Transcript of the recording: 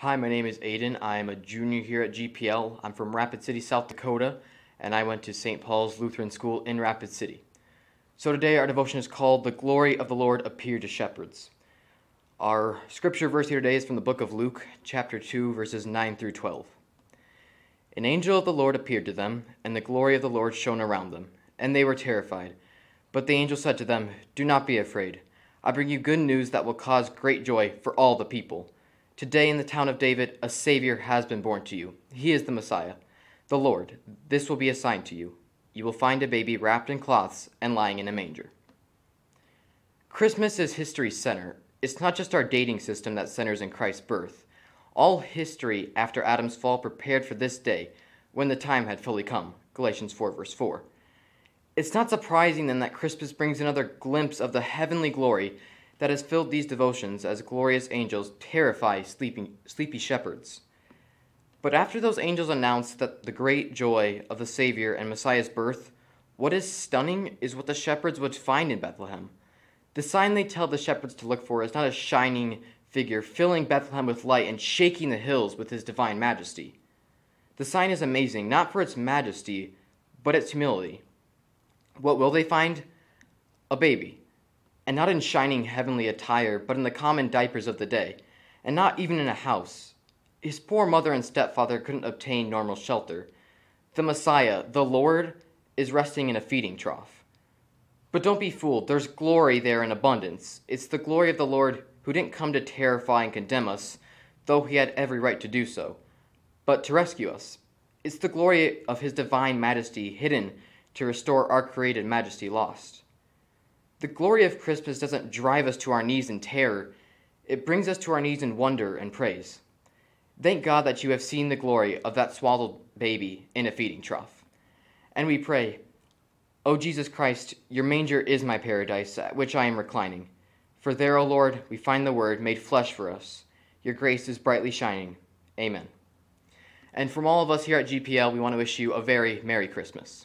Hi, my name is Aiden. I'm a junior here at GPL. I'm from Rapid City, South Dakota, and I went to St. Paul's Lutheran School in Rapid City. So today our devotion is called The Glory of the Lord Appeared to Shepherds. Our scripture verse here today is from the book of Luke, chapter 2, verses 9 through 12. An angel of the Lord appeared to them, and the glory of the Lord shone around them, and they were terrified. But the angel said to them, Do not be afraid. I bring you good news that will cause great joy for all the people. Today in the town of David, a Savior has been born to you. He is the Messiah, the Lord. This will be a sign to you. You will find a baby wrapped in cloths and lying in a manger. Christmas is history's center. It's not just our dating system that centers in Christ's birth. All history after Adam's fall prepared for this day, when the time had fully come. Galatians 4, verse 4. It's not surprising then that Christmas brings another glimpse of the heavenly glory that has filled these devotions as glorious angels terrify sleeping, sleepy shepherds. But after those angels announced that the great joy of the Savior and Messiah's birth, what is stunning is what the shepherds would find in Bethlehem. The sign they tell the shepherds to look for is not a shining figure filling Bethlehem with light and shaking the hills with his divine majesty. The sign is amazing, not for its majesty, but its humility. What will they find? A baby, and not in shining heavenly attire, but in the common diapers of the day, and not even in a house. His poor mother and stepfather couldn't obtain normal shelter. The Messiah, the Lord, is resting in a feeding trough. But don't be fooled, there's glory there in abundance. It's the glory of the Lord who didn't come to terrify and condemn us, though he had every right to do so, but to rescue us. It's the glory of his divine majesty hidden to restore our created majesty lost. The glory of Christmas doesn't drive us to our knees in terror, it brings us to our knees in wonder and praise. Thank God that you have seen the glory of that swaddled baby in a feeding trough. And we pray, O Jesus Christ, your manger is my paradise at which I am reclining. For there, O Lord, we find the Word made flesh for us. Your grace is brightly shining. Amen. And from all of us here at GPL, we want to wish you a very Merry Christmas.